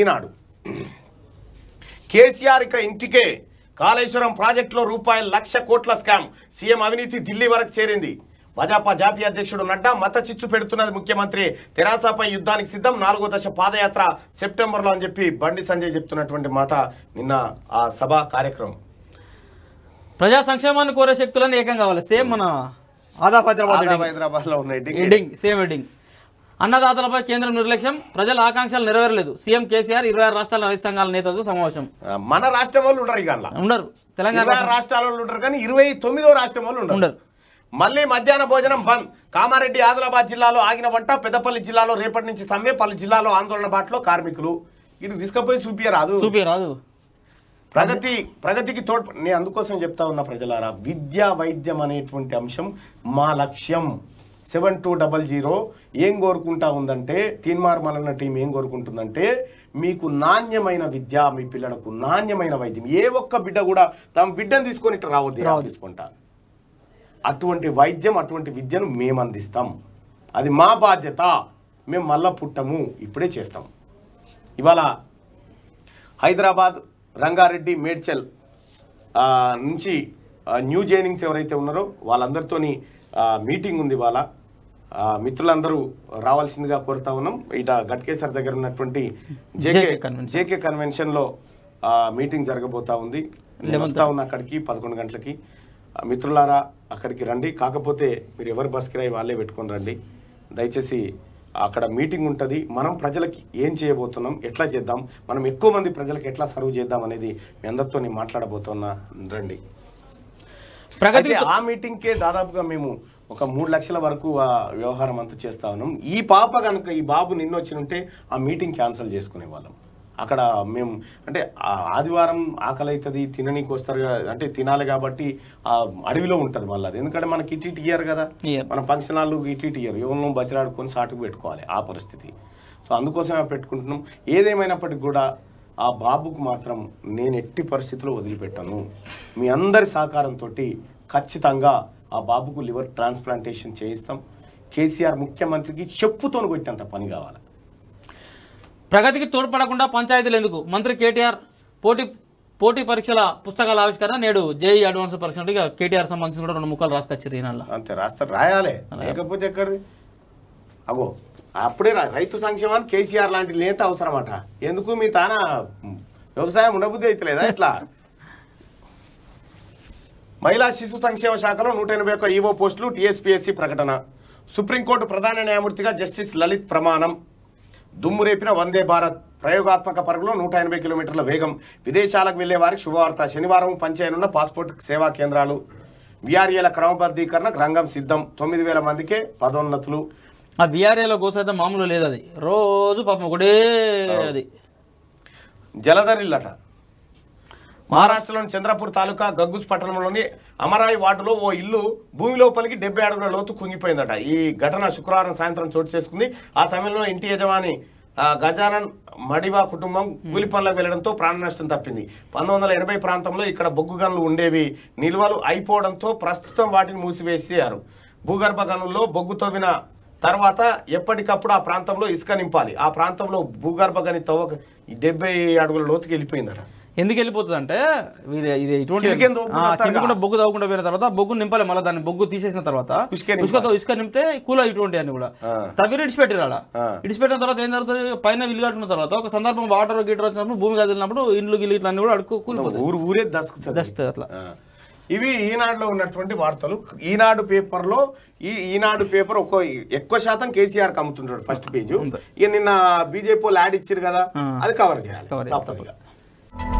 ఈనాడు కేసీఆర్ ఇక్కడ ఇంటికే కాళేశ్వరం ప్రాజెక్టులో రూపాయలు లక్ష కోట్ల స్కామ్ సీఎం అవినీతి ఢిల్లీ వరకు చేరింది భాజపా జాతీయ అధ్యక్షుడు నడ్డా మత చిచ్చు పెడుతున్నది ముఖ్యమంత్రి తెరాసపై యుద్ధానికి సిద్ధం నాలుగో దశ పాదయాత్ర సెప్టెంబర్లో అని చెప్పి బండి సంజయ్ చెప్తున్నటువంటి మాట నిన్న ఆ సభ కార్యక్రమం ప్రజా సంక్షేమాన్ని కోరే శక్తులను ఏకం కావాలి సేమ్ మన ఆదాబ్ హైదరాబాద్ లో ఉన్నాయి సేమ్ ఎడింగ్ అన్నదాతలపై కేంద్రం నిర్లక్ష్యం ప్రజల ఆకాంక్షలు నెరవేరలేదు సీఎం కేసీఆర్ ఇరవై ఆరు రాష్ట్రాల రైతు సంఘాల నేతలతో సమావేశం మన రాష్ట్రం వాళ్ళు ఉండరు ఇక ఉండరు తెలంగాణ రాష్ట్రాల వాళ్ళు ఉంటారు కానీ ఇరవై తొమ్మిదో రాష్ట్రం వాళ్ళు ఉండరు మళ్ళీ మధ్యాహ్న భోజనం బంద్ కామారెడ్డి ఆదిలాబాద్ జిల్లాలో ఆగిన వంట పెద్దపల్లి జిల్లాలో రేపటి నుంచి సమ్మె పలు జిల్లాలో ఆందోళన బాటలో కార్మికులు ఇటు తీసుకపోయి చూపియరాదు చూపియరాదు ప్రగతి ప్రగతికి తోడ్ నేను అందుకోసం చెప్తా ఉన్న ప్రజలారా విద్య వైద్యం అనేటువంటి అంశం మా లక్ష్యం సెవెన్ టూ డబల్ జీరో ఏం కోరుకుంటా ఉందంటే తీన్మార్ మలన టీం ఏం కోరుకుంటుందంటే మీకు నాణ్యమైన విద్య మీ పిల్లలకు నాణ్యమైన వైద్యం ఏ ఒక్క బిడ్డ కూడా తమ బిడ్డను తీసుకొని ఇట్లా రావద్దు తీసుకుంటా అటువంటి వైద్యం అటువంటి విద్యను మేము అందిస్తాం అది మా బాధ్యత మేము మళ్ళా పుట్టము ఇప్పుడే చేస్తాం ఇవాళ హైదరాబాద్ రంగారెడ్డి మేడ్చల్ నుంచి న్యూ జైనింగ్స్ ఎవరైతే ఉన్నారో వాళ్ళందరితోని మీటింగ్ ఉంది ఇవాళ మిత్రులందరూ రావాల్సిందిగా కోరుతా ఉన్నాం ఇట గట్కేసర్ దగ్గర ఉన్నటువంటి జేకే జేకే కన్వెన్షన్లో మీటింగ్ జరగబోతా ఉంది వస్తా ఉన్న అక్కడికి పదకొండు గంటలకి మిత్రులారా అక్కడికి రండి కాకపోతే మీరు ఎవరి బస్కి రాయి వాళ్ళే పెట్టుకొని రండి దయచేసి అక్కడ మీటింగ్ ఉంటుంది మనం ప్రజలకి ఏం చేయబోతున్నాం ఎట్లా చేద్దాం మనం ఎక్కువ మంది ప్రజలకు ఎట్లా సర్వ్ చేద్దాం అనేది మీ అందరితో నేను మాట్లాడబోతున్నా రండి ప్రగతి ఆ మీటింగ్కే దాదాపుగా మేము ఒక మూడు లక్షల వరకు ఆ వ్యవహారం అంతా చేస్తా ఉన్నాం ఈ పాప కనుక ఈ బాబు నిన్న ఉంటే ఆ మీటింగ్ క్యాన్సిల్ చేసుకునే వాళ్ళం అక్కడ మేము అంటే ఆదివారం ఆకలి అవుతుంది తిననీకి వస్తారు అంటే తినాలి కాబట్టి ఆ అడవిలో ఉంటుంది మళ్ళీ అది ఎందుకంటే మనకి ఇటు ఇటు ఇయ్యరు కదా మన ఫంక్షన్ హాల్ ఇటు ఇటు ఇయ్యరు ఎవరినో బతిలాడుకొని సాటుకు పెట్టుకోవాలి ఆ పరిస్థితి సో అందుకోసమే పెట్టుకుంటున్నాం ఏదేమైనప్పటికి కూడా ఆ బాబుకు మాత్రం నేను ఎట్టి పరిస్థితిలో వదిలిపెట్టాను మీ అందరి సహకారంతో ఖచ్చితంగా ఆ బాబుకు లివర్ ట్రాన్స్ప్లాంటేషన్ చేయిస్తాం కేసీఆర్ ముఖ్యమంత్రికి చెప్పుతోను కొట్టినంత పని కావాలి ప్రగతికి తోడ్పడకుండా పంచాయతీలు ఎందుకు మంత్రి కేటీఆర్ పోటీ పోటీ పరీక్షల పుస్తకాల ఆవిష్కరణ నేడు జేఈ అడ్వాన్స్ పరీక్ష కేటీఆర్ సంబంధించి కూడా రెండు ముక్కలు రాసుకొచ్చారు అంతే రాస్తారు రాయాలి లేకపోతే ఎక్కడ అగో అప్పుడే రైతు సంక్షేమానికి కేసీఆర్ లాంటి నేత అవసరమట ఎందుకు మీ తానా వ్యవసాయం ఉండబుద్ధి అవుతలేదా ఇట్లా మహిళా శిశు సంక్షేమ శాఖలో నూట ఎనభై ఒక్క ఈవో పోస్టులు టీఎస్పీఎస్సీ ప్రకటన సుప్రీంకోర్టు ప్రధాన న్యాయమూర్తిగా జస్టిస్ లలిత్ ప్రమాణం దుమ్ము రేపిన వందే భారత్ ప్రయోగాత్మక పరుగులో నూట ఎనభై కిలోమీటర్ల వేగం విదేశాలకు వెళ్లే వారికి శుభవార్త శనివారం పనిచేయనున్న పాస్పోర్ట్ సేవా కేంద్రాలు విఆర్ఏల క్రమబద్ధీకరణ రంగం సిద్ధం తొమ్మిది వేల మందికే పదోన్నతులు ఆ విఆర్ఏలో గోసైతే మామూలు లేదు అది రోజు పాపం ఒకటే అది జలధరిల్లట మహారాష్ట్రలోని చంద్రపూర్ తాలూకా గగ్గుస్ పట్టణంలోని అమరాయి వార్డులో ఓ ఇల్లు భూమి లోపలికి డెబ్బై అడుగుల లోతు కుంగిపోయిందట ఈ ఘటన శుక్రవారం సాయంత్రం చోటు చేసుకుంది ఆ సమయంలో ఇంటి యజమాని గజానన్ మడివా కుటుంబం కూలి పనులకు వెళ్లడంతో ప్రాణ నష్టం తప్పింది పంతొమ్మిది ప్రాంతంలో ఇక్కడ బొగ్గు గనులు ఉండేవి నిల్వలు అయిపోవడంతో ప్రస్తుతం వాటిని మూసివేసేయారు భూగర్భ గనుల్లో బొగ్గు తవ్విన తర్వాత ఎప్పటికప్పుడు ఆ ప్రాంతంలో ఇసుక నింపాలి ఆ ప్రాంతంలో భూగర్భ గని తవ్వక డెబ్బై అడుగుల లోతుకి వెళ్ళిపోయిందట ఎందుకు వెళ్ళిపోతుంది అంటే ఇది ఇటువంటి బొగ్గు తవ్వకుండా పోయిన తర్వాత బొగ్గు నింపాలి మళ్ళీ దాన్ని బొగ్గు తీసేసిన తర్వాత ఇసుకతో ఇసుక నింపితే కూల ఇటువంటి అని కూడా తవ్వి ఇడిచిపెట్టారు అలా ఇడిచిపెట్టిన తర్వాత ఏం జరుగుతుంది పైన విల్లు కట్టిన తర్వాత ఒక సందర్భం వాటర్ గీటర్ వచ్చినప్పుడు భూమి కదిలినప్పుడు ఇండ్లు గిల్లు ఇట్లా కూడా అడుగు కూలిపోతుంది ఊరే దస్తుంది అట్లా ఇవి ఈనాడులో ఉన్నటువంటి వార్తలు ఈనాడు పేపర్లో ఈ ఈనాడు పేపర్ ఒక ఎక్కువ శాతం కేసీఆర్ అమ్ముతుంటాడు ఫస్ట్ పేజ్ ఇక నిన్న బీజేపీ యాడ్ ఇచ్చారు కదా అది కవర్ చేయాలి